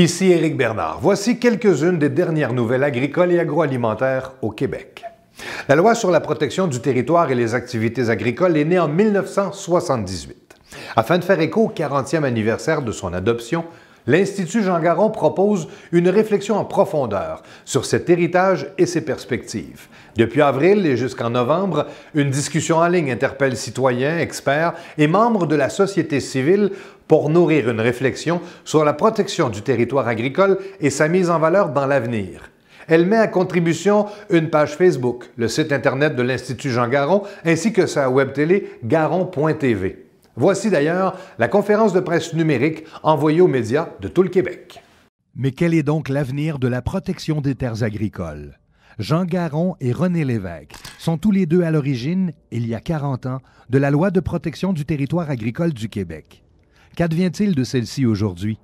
Ici Éric Bernard. Voici quelques-unes des dernières nouvelles agricoles et agroalimentaires au Québec. La loi sur la protection du territoire et les activités agricoles est née en 1978. Afin de faire écho au 40e anniversaire de son adoption, l'Institut Jean Garon propose une réflexion en profondeur sur cet héritage et ses perspectives. Depuis avril et jusqu'en novembre, une discussion en ligne interpelle citoyens, experts et membres de la société civile pour nourrir une réflexion sur la protection du territoire agricole et sa mise en valeur dans l'avenir. Elle met à contribution une page Facebook, le site Internet de l'Institut Jean Garon, ainsi que sa web télé garon.tv. Voici d'ailleurs la conférence de presse numérique envoyée aux médias de tout le Québec. Mais quel est donc l'avenir de la protection des terres agricoles? Jean Garon et René Lévesque sont tous les deux à l'origine, il y a 40 ans, de la Loi de protection du territoire agricole du Québec. Qu'advient-il de celle-ci aujourd'hui?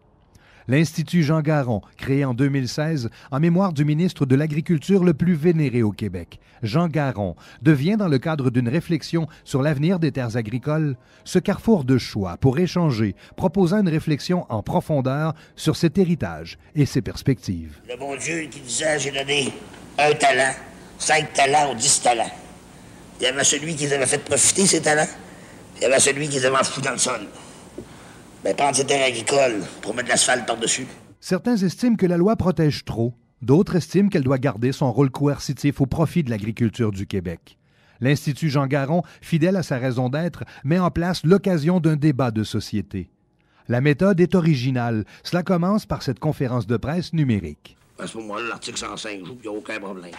L'Institut Jean Garon, créé en 2016 en mémoire du ministre de l'Agriculture le plus vénéré au Québec, Jean Garon, devient dans le cadre d'une réflexion sur l'avenir des terres agricoles ce carrefour de choix pour échanger, proposant une réflexion en profondeur sur cet héritage et ses perspectives. Le bon Dieu qui disait j'ai donné un talent, cinq talents ou dix talents. Il y avait celui qui les avait fait profiter ces talents, il y avait celui qui les avait foutus dans le sol. Mais ben, prendre terres agricoles pour mettre de l'asphalte par-dessus. Certains estiment que la loi protège trop. D'autres estiment qu'elle doit garder son rôle coercitif au profit de l'agriculture du Québec. L'Institut Jean Garon, fidèle à sa raison d'être, met en place l'occasion d'un débat de société. La méthode est originale. Cela commence par cette conférence de presse numérique. l'article 105 aucun problème.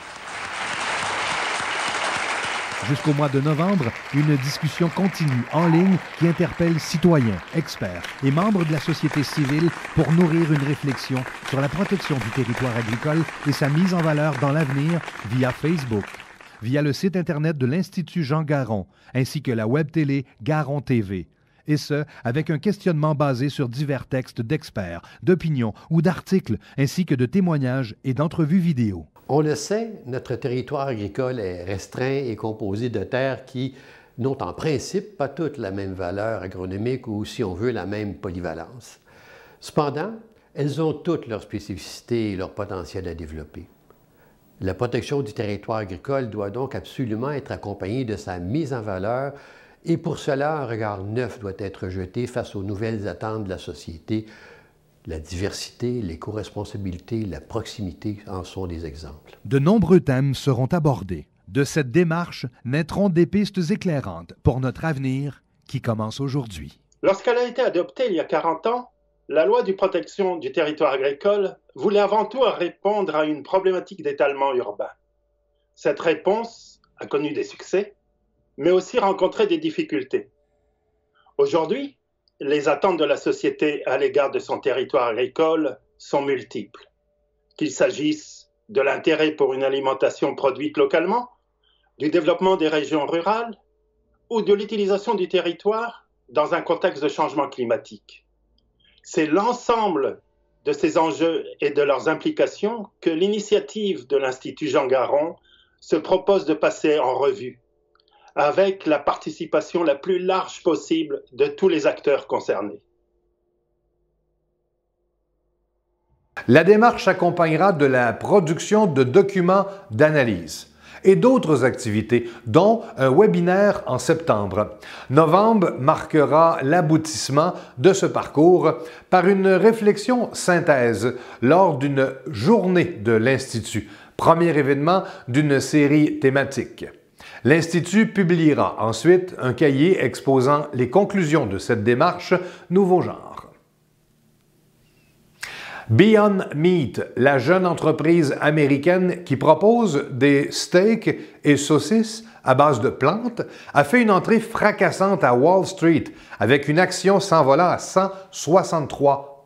Jusqu'au mois de novembre, une discussion continue en ligne qui interpelle citoyens, experts et membres de la société civile pour nourrir une réflexion sur la protection du territoire agricole et sa mise en valeur dans l'avenir via Facebook via le site Internet de l'Institut Jean Garon, ainsi que la web télé Garon TV. Et ce, avec un questionnement basé sur divers textes d'experts, d'opinions ou d'articles, ainsi que de témoignages et d'entrevues vidéo. On le sait, notre territoire agricole est restreint et composé de terres qui n'ont en principe pas toutes la même valeur agronomique ou, si on veut, la même polyvalence. Cependant, elles ont toutes leurs spécificités et leur potentiel à développer. La protection du territoire agricole doit donc absolument être accompagnée de sa mise en valeur et pour cela, un regard neuf doit être jeté face aux nouvelles attentes de la société la diversité, l'éco-responsabilité, la proximité en sont des exemples. De nombreux thèmes seront abordés. De cette démarche naîtront des pistes éclairantes pour notre avenir qui commence aujourd'hui. Lorsqu'elle a été adoptée il y a 40 ans, la loi de protection du territoire agricole voulait avant tout répondre à une problématique d'étalement urbain. Cette réponse a connu des succès, mais aussi rencontré des difficultés. Aujourd'hui, les attentes de la société à l'égard de son territoire agricole sont multiples. Qu'il s'agisse de l'intérêt pour une alimentation produite localement, du développement des régions rurales ou de l'utilisation du territoire dans un contexte de changement climatique. C'est l'ensemble de ces enjeux et de leurs implications que l'initiative de l'Institut Jean Garon se propose de passer en revue avec la participation la plus large possible de tous les acteurs concernés. La démarche accompagnera de la production de documents d'analyse et d'autres activités, dont un webinaire en septembre. Novembre marquera l'aboutissement de ce parcours par une réflexion synthèse lors d'une journée de l'Institut, premier événement d'une série thématique. L'Institut publiera ensuite un cahier exposant les conclusions de cette démarche nouveau genre. Beyond Meat, la jeune entreprise américaine qui propose des steaks et saucisses à base de plantes, a fait une entrée fracassante à Wall Street avec une action s'envolant à 163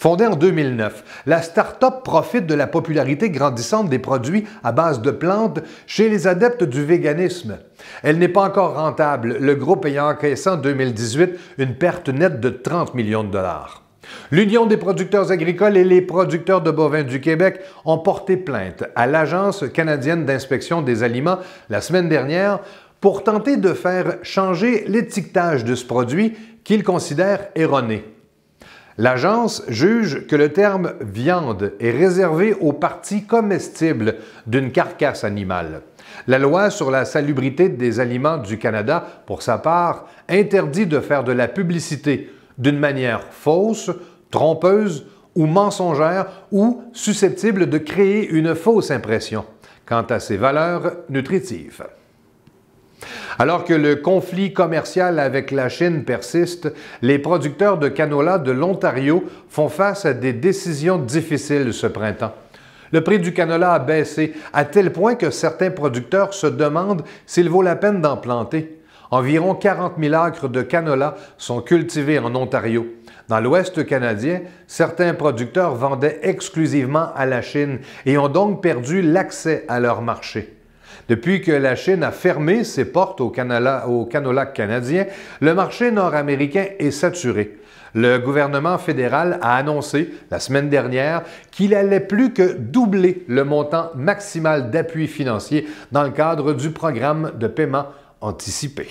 Fondée en 2009, la start-up profite de la popularité grandissante des produits à base de plantes chez les adeptes du véganisme. Elle n'est pas encore rentable, le groupe ayant encaissé en 2018 une perte nette de 30 millions de dollars. L'Union des producteurs agricoles et les producteurs de bovins du Québec ont porté plainte à l'Agence canadienne d'inspection des aliments la semaine dernière pour tenter de faire changer l'étiquetage de ce produit qu'ils considèrent erroné. L'agence juge que le terme viande est réservé aux parties comestibles d'une carcasse animale. La loi sur la salubrité des aliments du Canada, pour sa part, interdit de faire de la publicité d'une manière fausse, trompeuse ou mensongère ou susceptible de créer une fausse impression quant à ses valeurs nutritives. Alors que le conflit commercial avec la Chine persiste, les producteurs de canola de l'Ontario font face à des décisions difficiles ce printemps. Le prix du canola a baissé à tel point que certains producteurs se demandent s'il vaut la peine d'en planter. Environ 40 000 acres de canola sont cultivés en Ontario. Dans l'Ouest canadien, certains producteurs vendaient exclusivement à la Chine et ont donc perdu l'accès à leur marché. Depuis que la Chine a fermé ses portes au, canola canadien, le marché nord-américain est saturé. Le gouvernement fédéral a annoncé la semaine dernière qu'il allait plus que doubler le montant maximal d'appui financier dans le cadre du programme de paiement anticipé.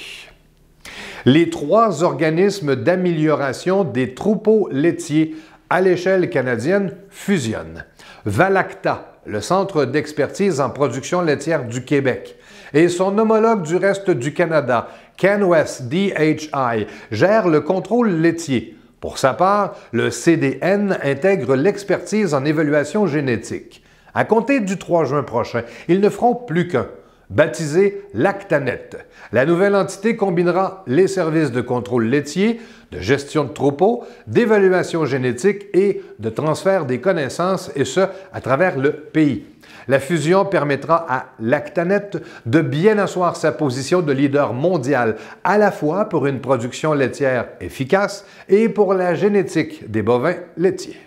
Les trois organismes d'amélioration des troupeaux laitiers à l'échelle canadienne fusionnent. Valacta le Centre d'expertise en production laitière du Québec, et son homologue du reste du Canada, CanWest DHI, gère le contrôle laitier. Pour sa part, le CDN intègre l'expertise en évaluation génétique. À compter du 3 juin prochain, ils ne feront plus qu'un baptisée Lactanet. La nouvelle entité combinera les services de contrôle laitier, de gestion de troupeaux, d'évaluation génétique et de transfert des connaissances, et ce, à travers le pays. La fusion permettra à Lactanet de bien asseoir sa position de leader mondial, à la fois pour une production laitière efficace et pour la génétique des bovins laitiers.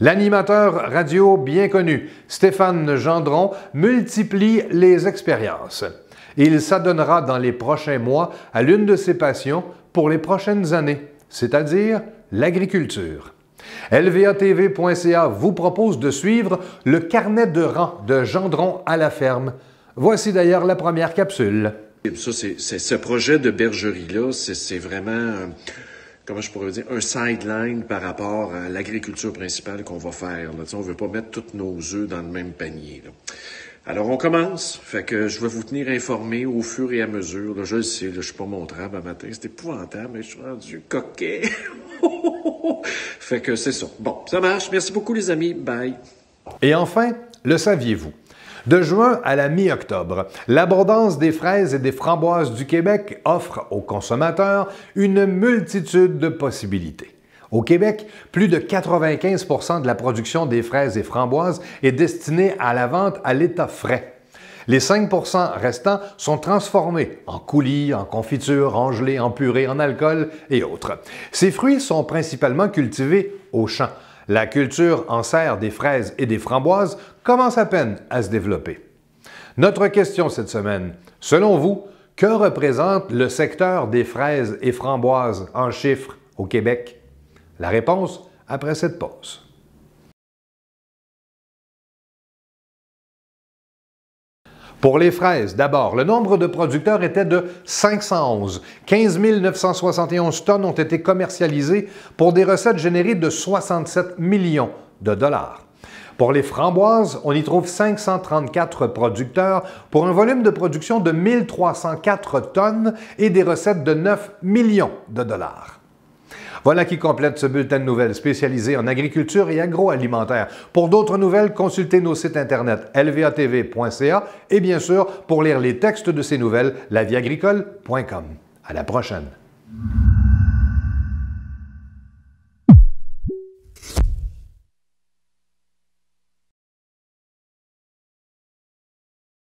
L'animateur radio bien connu, Stéphane Gendron, multiplie les expériences. Il s'adonnera dans les prochains mois à l'une de ses passions pour les prochaines années, c'est-à-dire l'agriculture. LVATV.ca vous propose de suivre le carnet de rang de Gendron à la ferme. Voici d'ailleurs la première capsule. c'est, ce projet de bergerie-là, c'est, vraiment euh, comment je pourrais dire, un sideline par rapport à l'agriculture principale qu'on va faire. On ne veut pas mettre tous nos œufs dans le même panier. Alors, on commence. Fait que je vais vous tenir informé au fur et à mesure. je le sais, je je suis pas montrable à matin. C'est épouvantable, mais je suis rendu coquet. fait que c'est ça. Bon, ça marche. Merci beaucoup, les amis. Bye. Et enfin, le saviez-vous? De juin à la mi-octobre, l'abondance des fraises et des framboises du Québec offre aux consommateurs une multitude de possibilités. Au Québec, plus de 95 de la production des fraises et framboises est destinée à la vente à l'état frais. Les 5 restants sont transformés en coulis, en confiture, en gelée, en purée, en alcool et autres. Ces fruits sont principalement cultivés au champ, la culture en serre des fraises et des framboises commence à peine à se développer. Notre question cette semaine, selon vous, que représente le secteur des fraises et framboises en chiffres au Québec? La réponse après cette pause. Pour les fraises, d'abord, le nombre de producteurs était de 511. 15 971 tonnes ont été commercialisées pour des recettes générées de 67 millions de dollars. Pour les framboises, on y trouve 534 producteurs pour un volume de production de 1304 tonnes et des recettes de 9 millions de dollars. Voilà qui complète ce bulletin de nouvelles spécialisé en agriculture et agroalimentaire. Pour d'autres nouvelles, consultez nos sites internet lvatv.ca et bien sûr, pour lire les textes de ces nouvelles, laviagricole.com. À la prochaine.